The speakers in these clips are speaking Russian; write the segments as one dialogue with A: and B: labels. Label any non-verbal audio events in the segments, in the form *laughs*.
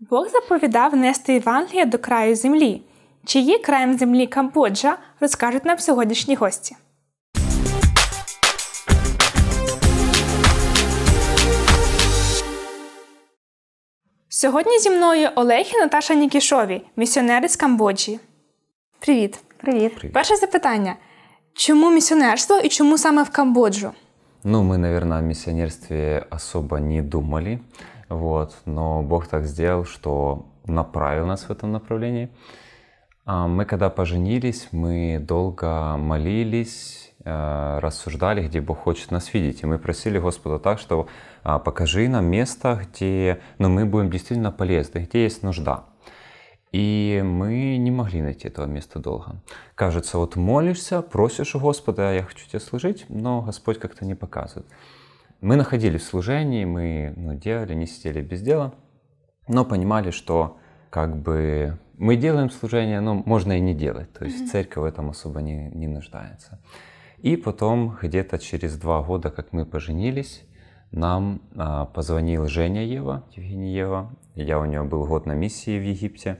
A: Бог заповідав нести Євангелія до краю землі. Чи є краєм землі Камбоджа, розкажуть нам сьогоднішні гості. Сьогодні зі мною Олег і Наташа Нікішові, місіонери з Камбоджі. Привіт. Привіт. Привіт. Перше запитання: чому місіонерство і чому саме в Камбоджу?
B: Ну, ми, мабуть, о миссионерстве особо не думали. Вот. Но Бог так сделал, что направил нас в этом направлении. А мы когда поженились, мы долго молились, э, рассуждали, где Бог хочет нас видеть. И мы просили Господа так, что а, покажи нам место, где ну, мы будем действительно полезны, где есть нужда. И мы не могли найти этого места долго. Кажется, вот молишься, просишь у Господа, я хочу тебе служить, но Господь как-то не показывает мы находились в служении, мы ну, делали, не сидели без дела, но понимали, что как бы мы делаем служение, но можно и не делать. То есть mm-hmm. церковь в этом особо не, не нуждается. И потом, где-то через два года, как мы поженились, нам а, позвонил Женя Ева, Евгений Ева. Я у него был год на миссии в Египте.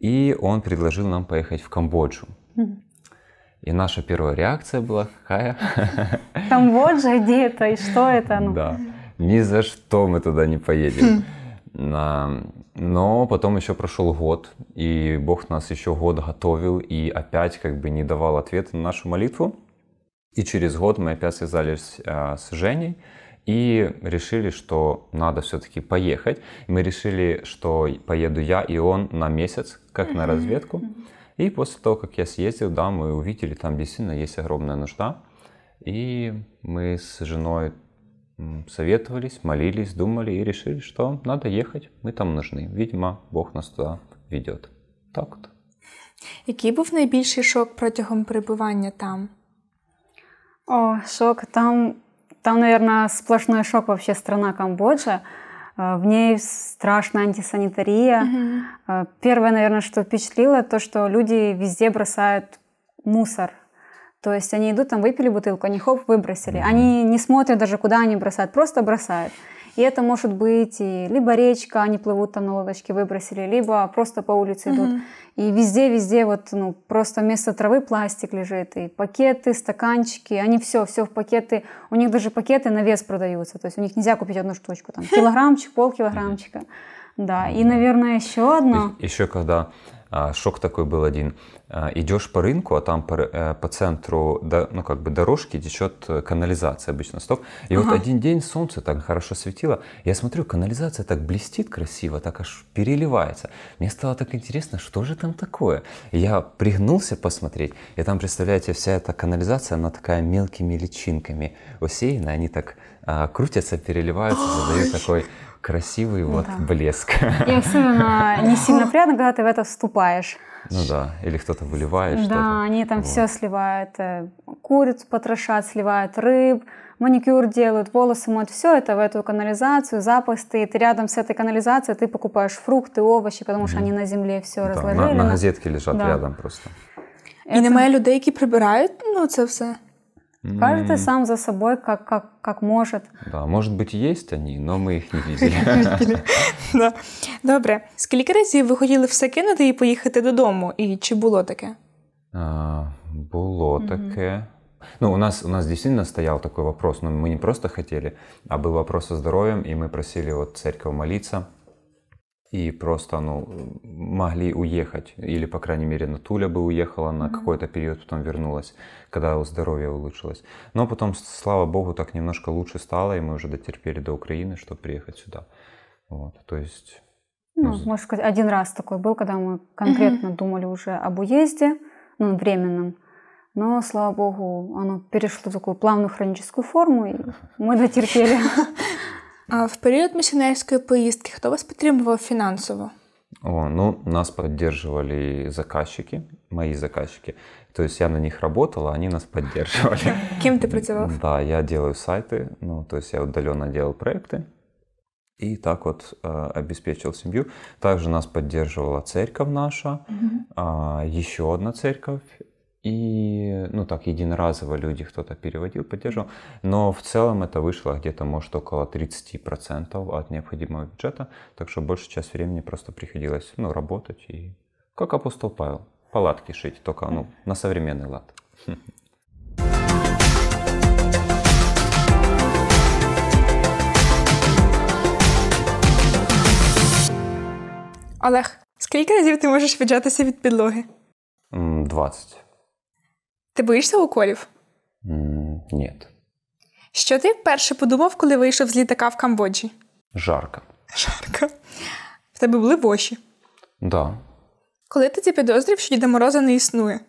B: И он предложил нам поехать в Камбоджу. Mm-hmm. И наша первая реакция была какая? *laughs*
C: Там вот же где это и что это? Ну? Да,
B: ни за что мы туда не поедем. Хм. Но потом еще прошел год, и Бог нас еще год готовил и опять как бы не давал ответ на нашу молитву. И через год мы опять связались а, с Женей и решили, что надо все-таки поехать. Мы решили, что поеду я и он на месяц, как на разведку. Mm-hmm. И после того, как я съездил, да, мы увидели, там действительно есть огромная нужда. И мы с женой советовались, молились, думали и решили, что надо ехать, мы там нужны. Видимо, Бог нас туда ведет. Так от.
A: Який був найбільший шок протягом перебування там? О, шок. Там, там,
C: наверное, сплошной шок вообще страна Камбоджа. Э, в ней страшная антисанитария. Угу. Первое, наверное, что впечатлило, то, что люди везде бросают мусор. То есть они идут, там выпили бутылку, они хоп, выбросили. Они не смотрят даже, куда они бросают, просто бросают. И это может быть и либо речка, они плывут там на лодочке, выбросили, либо просто по улице идут. Угу. И везде-везде вот, ну, просто вместо травы пластик лежит, и пакеты, стаканчики, они все, все в пакеты. У них даже пакеты на вес продаются, то есть у них нельзя купить одну штучку, там, *laughs* килограммчик, полкилограммчика. Да, и, наверное, еще одно.
B: Еще когда а, шок такой был один. А, идешь по рынку, а там по, э, по центру, ну как бы дорожки течет э, канализация обычно сток. И ага. вот один день солнце так хорошо светило. Я смотрю, канализация так блестит красиво, так аж переливается. Мне стало так интересно, что же там такое. Я пригнулся посмотреть, и там, представляете, вся эта канализация, она такая мелкими личинками усеяна, они так а, крутятся, переливаются, задают такой красивый вот да. блеск. И особенно *laughs* не сильно
C: приятно, когда ты в это вступаешь.
B: Ну да, или кто-то выливает да, что-то.
C: Да, они там вот. все сливают, э, курицу потрошат, сливают рыб, маникюр делают, волосы моют, все это в эту канализацию, запах стоит, рядом с этой канализацией ты покупаешь фрукты, овощи, потому что они на земле все да, разложили. На, на газетке лежат да. рядом просто. І это... немає людей, які прибирають ну, это все? Каждый сам за собой как, как, как
A: может.
B: Да, может быть, есть они, но мы их не *laughs* видели.
A: *laughs* да. Добре. Скільки разів ви хотіли все кинути і поїхати додому? І чи було таке?
B: А, Було таке. Ну, у нас, у нас действительно стоял такой вопрос, но мы не просто хотели, а был вопрос о здоровье, и мы просили вот церковь молиться, и просто, ну, могли уехать. Или, по крайней мере, Натуля бы уехала на какой-то период, потом вернулась, когда его здоровье улучшилось. Но потом, слава богу, так немножко лучше стало, и мы уже дотерпели до Украины, чтобы приехать сюда. Вот, то есть...
C: Ну, ну, можно сказать, один раз такой был, когда мы конкретно mm думали уже об уезде, ну, временном. Но, слава богу, оно перешло в такую плавную хроническую форму, и *laughs* мы
A: дотерпели. *laughs* А в період місіонерської поїздки хто вас підтримував фінансово?
B: О, ну, нас поддерживали заказчики, мои заказчики. То есть я на них работала, они нас поддерживали. *laughs*
A: Кем ты працевал?
B: Да, я делаю сайты, ну, то есть я удаленно делал проекты и так вот э, обеспечил семью. Также нас поддерживала церковь наша, угу. э, еще одна церковь, и, ну так, единоразово люди кто-то переводил, поддерживал. Но в целом это вышло где-то, может, около 30% от необходимого бюджета. Так что большую часть времени просто приходилось, ну, работать и, как апостол Павел, палатки шить, только, ну, на современный лад.
A: Олег, скільки разів ти можеш віджатися від підлоги?
B: 20.
A: Ти боїшся уколів? Mm, Ні. Що ти перше подумав, коли вийшов з літака в Камбоджі? Жарко. Жарко. В тебе були воші? Так. Да. Коли ти це підозрів, що Діда Мороза не існує?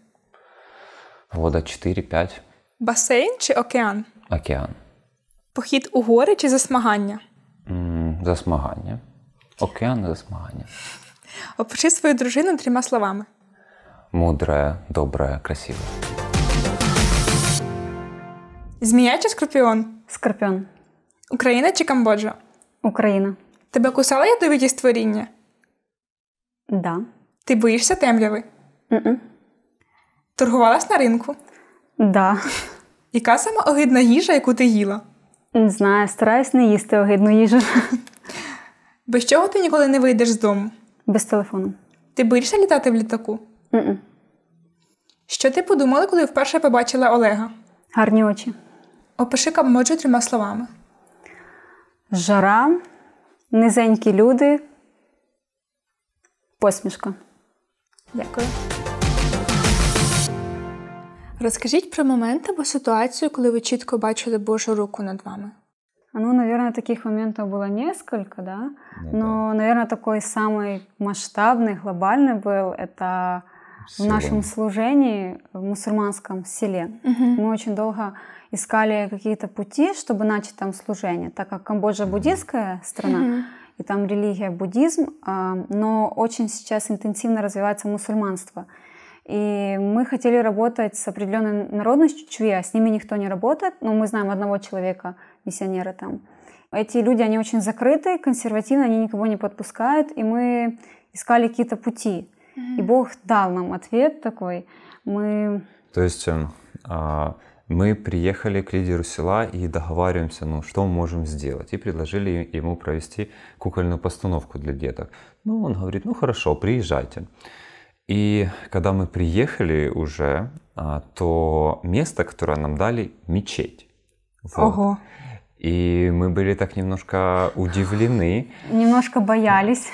B: Вода 4-5.
A: Басейн чи океан? Океан. Похід у гори чи засмагання?
B: Mm, засмагання. Океан і засмагання.
A: Опиши свою дружину трьома словами:
B: мудре, добре, красиве.
A: Змія чи скорпіон? Скорпіон. Україна чи Камбоджа? Україна. Тебе кусала ядовиті створіння? Да. Ти боїшся темряви? mm Торгувалась на ринку? Да. Яка сама огидна їжа, яку ти їла? Не знаю, стараюсь не їсти огидну їжу. Без чого ти ніколи не вийдеш з дому? Без телефону. Ти боїшся літати в літаку? mm Що ти подумала, коли вперше побачила Олега? Гарні очі. Опиши камбоджу трьома словами. Жара, низенькі люди, посмішка. Дякую. Розкажіть про момент або ситуацію, коли ви чітко бачили Божу руку над вами.
C: Ну, мабуть, таких моментів було несколько, да. Но, ну, ну, наверное, такой самый масштабный, глобальный был это в нашому служенні, в мусульманському селі. Угу. Мы очень довго. искали какие-то пути, чтобы начать там служение, так как Камбоджа буддийская страна, и там религия буддизм, а, но очень сейчас интенсивно развивается мусульманство. И мы хотели работать с определенной народностью а с ними никто не работает, но мы знаем одного человека, миссионера там. Эти люди, они очень закрыты, консервативны, они никого не подпускают, и мы искали какие-то пути. Mm-hmm. И Бог дал нам ответ такой. Мы...
B: То есть эм, а мы приехали к лидеру села и договариваемся, ну, что мы можем сделать. И предложили ему провести кукольную постановку для деток. Ну, он говорит, ну, хорошо, приезжайте. И когда мы приехали уже, а, то место, которое нам дали, мечеть.
C: Вот.
A: Ого.
B: И мы были так немножко удивлены.
C: Немножко боялись.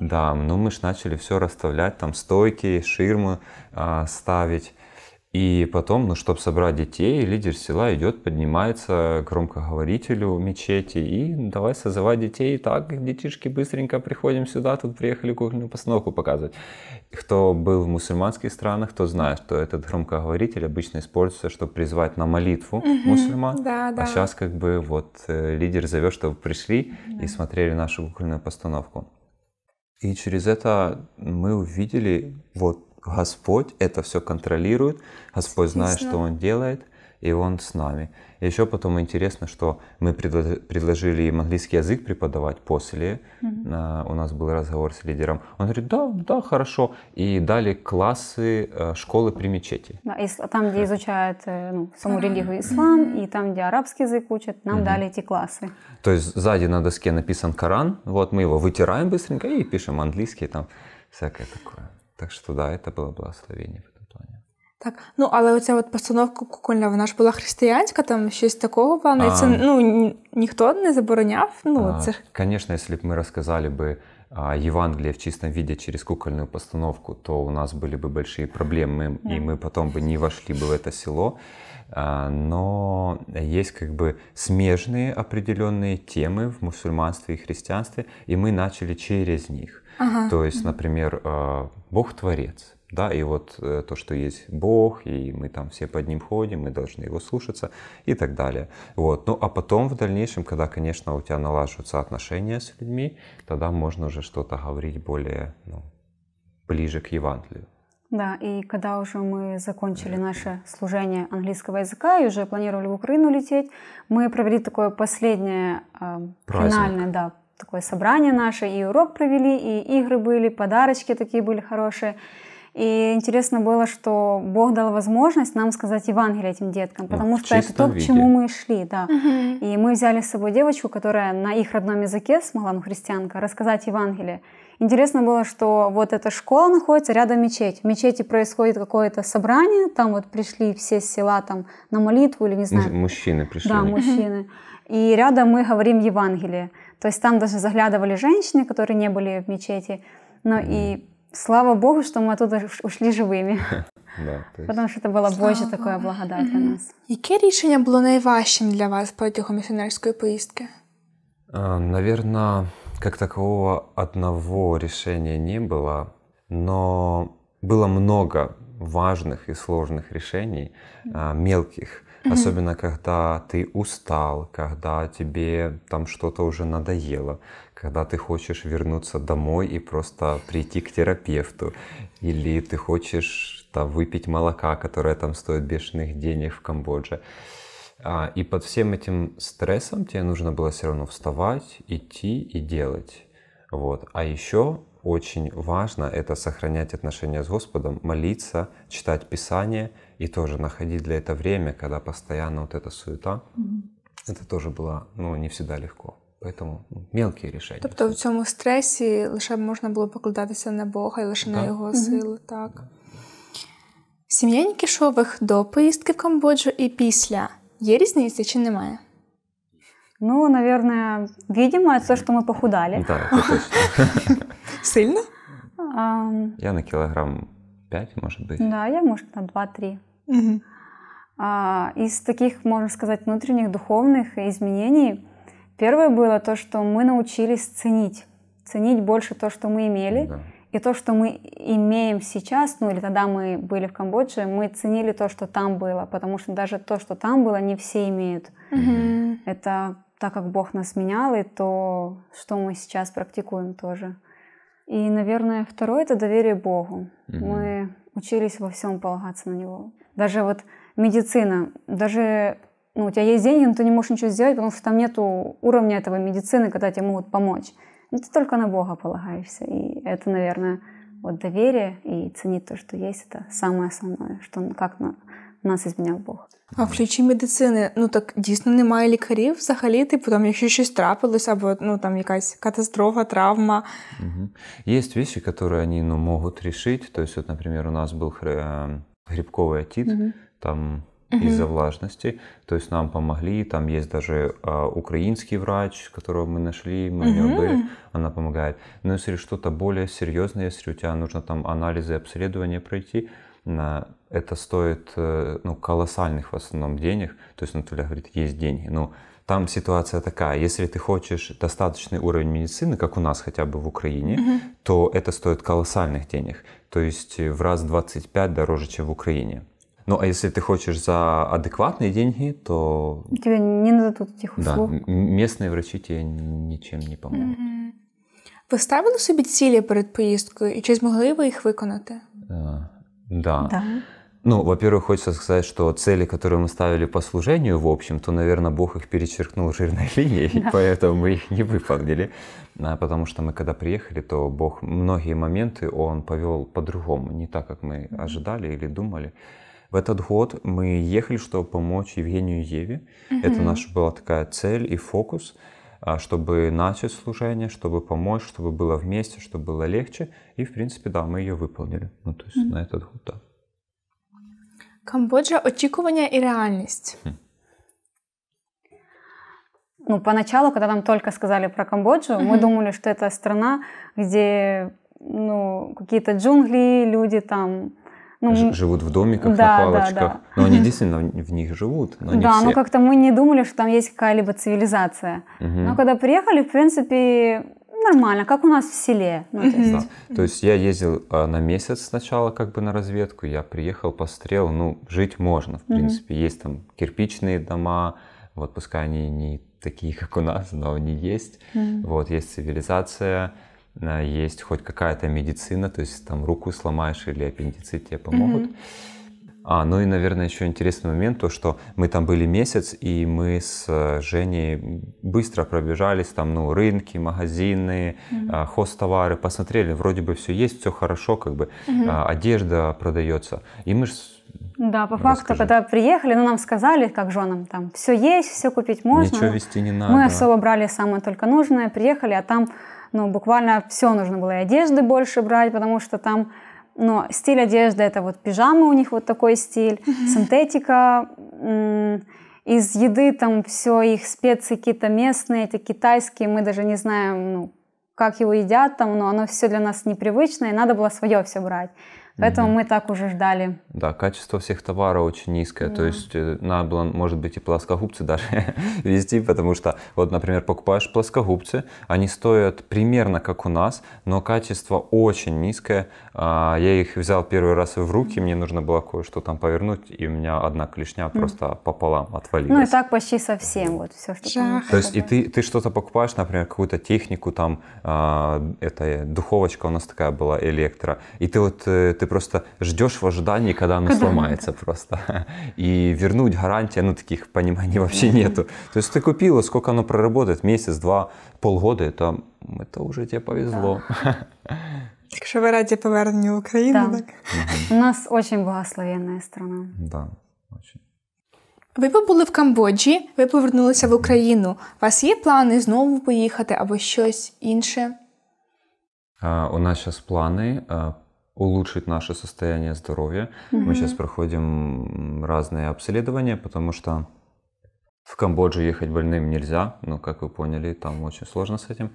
B: Да, но мы же начали все расставлять, там стойки, ширмы э, ставить. И потом, ну, чтобы собрать детей, лидер села идет, поднимается к громкоговорителю мечети и «Ну, давай созывать детей. Так, детишки, быстренько приходим сюда, тут приехали кухню постановку показывать. Кто был в мусульманских странах, то знает, что этот громкоговоритель обычно используется, чтобы призвать на молитву угу, мусульман. Да, а да. А сейчас как бы вот э, лидер зовет, чтобы пришли да. и смотрели нашу кукольную постановку. И через это мы увидели вот Господь это все контролирует, Господь знает, что Он делает, и Он с нами. еще потом интересно, что мы предложили им английский язык преподавать после. Mm-hmm. У нас был разговор с лидером. Он говорит, да, да, хорошо. И дали классы э, школы при мечети. Да,
C: и там, где э. изучают э, ну, саму а. религию ислам, и там, где арабский язык учат, нам mm-hmm. дали эти классы.
B: То есть сзади на доске написан Коран, вот мы его вытираем быстренько и пишем английский там всякое такое. Так що да, це було благословення в цьому плані.
A: Так, ну але оця от постановка кукольна, вона ж була християнська, там щось такого плану. І це а. ну ніхто не забороняв. Ну а, це ж
B: звісно, якщо б ми розказали би. А, Евангелие в чистом виде через кукольную постановку, то у нас были бы большие проблемы, да. и мы потом бы не вошли бы в это село. Но есть как бы смежные определенные темы в мусульманстве и христианстве, и мы начали через них. Ага. То есть, например, э, Бог творец, да, и вот э, то, что есть Бог, и мы там все под Ним ходим, мы должны Его слушаться и так далее. Вот. Ну а потом в дальнейшем, когда, конечно, у тебя налаживаются отношения с людьми, тогда можно уже что-то говорить более ну, ближе к Евангелию.
C: Да, и когда уже мы закончили наше служение английского языка и уже планировали в Украину лететь, мы провели такое последнее э, финальное да, такое собрание наше, и урок провели, и игры были, подарочки такие были хорошие. И интересно было, что Бог дал возможность нам сказать Евангелие этим деткам, потому ну, что это то, к чему мы шли, да. Угу. И мы взяли с собой девочку, которая на их родном языке смогла, ну, христианка, рассказать Евангелие. Интересно было, что вот эта школа находится рядом мечеть. В мечети происходит какое-то собрание, там вот пришли все с села там на молитву или не знаю.
B: Мужчины пришли. Да, мужчины.
C: И рядом мы говорим Евангелие. То есть там даже заглядывали женщины, которые не были в мечети. Но и слава Богу, что мы оттуда ушли живыми. *laughs* Да, есть... Потому що це була Божа такое благодать для
A: нас. Яке рішення було найважчим для вас по місіонерської миссионерской
B: А, наверное, как такового одного решения не было, но было много важных и сложных решений, мелких, Mm-hmm. Особенно, когда ты устал, когда тебе там что-то уже надоело, когда ты хочешь вернуться домой и просто прийти к терапевту, или ты хочешь там, выпить молока, которое там стоит бешеных денег в Камбодже. А, и под всем этим стрессом тебе нужно было все равно вставать, идти и делать. Вот. А еще очень важно это сохранять отношения с Господом, молиться, читать Писание и тоже находить для этого время, когда постоянно вот эта суета. Mm-hmm. Это тоже было, ну, не всегда легко. Поэтому ну, мелкие решения.
A: Тобто в цьому стресі лише можна було покладатися на Бога і лише да. на його сили. Так. Да. Сім'я Нікішових до поїздки в Камбоджу і після є різниця чи немає?
C: Ну, наверное, видимо, это то, что мы похудали. Да, точно. Сильно?
B: Я на килограмм 5, может быть.
C: Да, я, может, на 2-3. А, из таких, можно сказать, внутренних духовных изменений первое было то, что мы научились ценить. Ценить больше то, что мы имели. И то, что мы имеем сейчас, ну или тогда мы были в Камбодже, мы ценили то, что там было, потому что даже то, что там было, не все имеют. Угу. Это так как Бог нас менял, и то, что мы сейчас практикуем тоже. И, наверное, второе это доверие Богу. Угу. Мы учились во всем полагаться на Него. Даже вот медицина, даже ну, у тебя есть деньги, но ты не можешь ничего сделать, потому что там нет уровня этого медицины, когда тебе могут помочь. Но ну, ты только на Бога полагаешься. И это, наверное, вот доверие и ценить то, что есть, это самое основное, что как,
A: нас зміняв Бог. А в ключі медицини, ну так дійсно немає лікарів взагалі, типу там, якщо щось трапилось, або ну там якась катастрофа, травма.
B: Угу. Є вещи, которые они ну, могут решить. То есть, вот, например, у нас был э, грибковый отит, угу. там из-за влажности. То есть нам помогли, там есть даже а, украинский врач, которого мы нашли, мы у нее были, она помогает. Но если что-то более серьезное, если у тебя нужно там анализы, обследования пройти, это стоит э, ну, колоссальных в основном денег. То есть Наталья говорит, есть деньги. Но там ситуация такая, если ты хочешь достаточный уровень медицины, как у нас хотя бы в Украине, угу. то это стоит колоссальных денег. То есть э, в раз 25 дороже, чем в Украине. Ну, а если ты хочешь за адекватные деньги, то...
A: Тебе не надо тут этих услуг.
B: Да, местные врачи тебе ничем не помогут.
A: Угу. Ви ставили собі цілі перед поездкой, и чи змогли вы их выполнить?
B: Да. да. Ну, во-первых, хочется сказать, что цели, которые мы ставили по служению, в общем, то, наверное, Бог их перечеркнул жирной *laughs* линией, да. поэтому мы их не выполнили. А, потому что мы, когда приехали, то Бог многие моменты Он повел по-другому, не так, как мы ожидали или думали. В этот год мы ехали, чтобы помочь Евгению Еве. Угу. Это наша была такая цель и фокус. А, чтобы начать служение, чтобы помочь, чтобы было вместе, чтобы было легче. И, в принципе, да, мы ее выполнили. Ну, то есть mm-hmm. на этот год, да.
A: Камбоджа, очікування и реальность. Хм.
C: Ну, поначалу, когда нам только сказали про Камбоджу, mm мы думали, что это страна, где ну, какие-то джунгли, люди там ну, живут в домиках да, на палочках. Да, да. Но они
B: действительно в них живут. Но да, все... но
C: как-то мы не думали, что там есть какая-либо цивилизация. Угу. Но когда приехали, в принципе, нормально, как у нас в селе. Ну, то, есть... Да.
B: то есть я ездил а, на месяц сначала как бы на разведку, я приехал, пострел, ну, жить можно, в принципе. Угу. Есть там кирпичные дома, вот пускай они не такие, *laughs* как у нас, но они есть. Угу. Вот, есть цивилизация, Э, есть хоть какая-то медицина, то есть там руку сломаешь или аппендицит тебе помогут. Mm-hmm. А, ну и, наверное, еще интересный момент, то, что мы там были месяц, и мы с э, Женей быстро пробежались, там, ну, рынки, магазины, mm-hmm. хостовары, посмотрели, вроде бы все есть, все хорошо, как бы, mm-hmm. одежда продается. И мы же
C: да, по факту, когда приехали, ну, нам сказали, как женам, там, все есть, все купить можно. Ничего вести
B: не надо. Мы особо
C: брали самое только нужное, приехали, а там ну, буквально все нужно было, и одежды больше брать, потому что там, ну, стиль одежды, это вот пижамы у них вот такой стиль, mm-hmm. синтетика, из еды там все, их специи какие-то местные, эти китайские, мы даже не знаем, ну, как его едят там, но оно все для нас непривычное, и надо было свое все брать. Поэтому угу. мы так уже ждали.
B: Да, качество всех товаров очень низкое. Да. То есть э, надо было, может быть, и плоскогубцы даже *laughs* везти, потому что, вот, например, покупаешь плоскогубцы, они стоят примерно как у нас, но качество очень низкое. А, я их взял первый раз в руки, мне нужно было кое-что там повернуть, и у меня одна клешня просто пополам отвалилась. Ну и
C: так почти совсем, вот все, что там. То есть
B: и ты, ты что-то покупаешь, например, какую-то технику, там, а, это духовочка у нас такая была, электро, и ты вот э, ты ты просто ждешь в ожидании, когда оно когда? сломается просто. И *laughs* вернуть гарантия, ну таких пониманий вообще нету. То тобто есть ты купила, сколько оно проработает, месяц, два, полгода, это, это уже тебе повезло. Да.
A: Так что *laughs* вы ради повернення Украины, да. так? У нас очень благословенная страна.
B: Да, очень.
A: Ви побули в Камбоджі, ви повернулися в Україну. У вас є плани знову поїхати або щось інше?
B: У нас зараз плани улучшить наше состояние здоровья. Угу. Мы сейчас проходим разные обследования, потому что в Камбоджу ехать больным нельзя, ну, как вы поняли, там очень сложно с этим.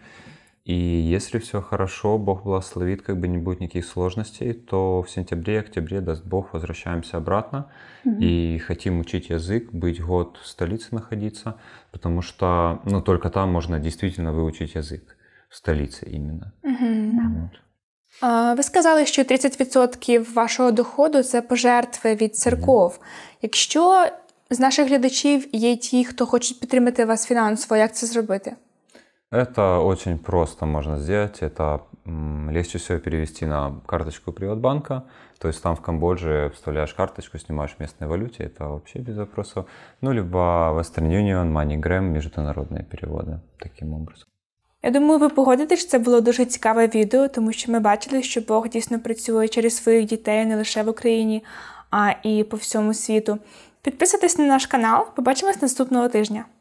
B: И если все хорошо, Бог благословит, как бы не будет никаких сложностей, то в сентябре, октябре, даст Бог, возвращаемся обратно mm и хотим учить язык, быть год в столице находиться, потому что, ну, только там можно действительно выучить язык, в столице именно.
A: mm Вот. Ви сказали, що 30% вашого доходу це пожертви від церков. Якщо з наших глядачів є ті, хто хоче підтримати вас фінансово, як це зробити?
B: Это очень просто можно сделать. Это легче всего перевести на карточку Приватбанка. То есть там в Камбодже вставляешь карточку, снимаешь в местной валюте. Это вообще без вопросов. Ну, либо Western Union, MoneyGram, международные
A: переводы таким образом. Я думаю, ви погодитесь, що це було дуже цікаве відео, тому що ми бачили, що Бог дійсно працює через своїх дітей не лише в Україні, а і по всьому світу. Підписуйтесь на наш канал. Побачимось наступного тижня.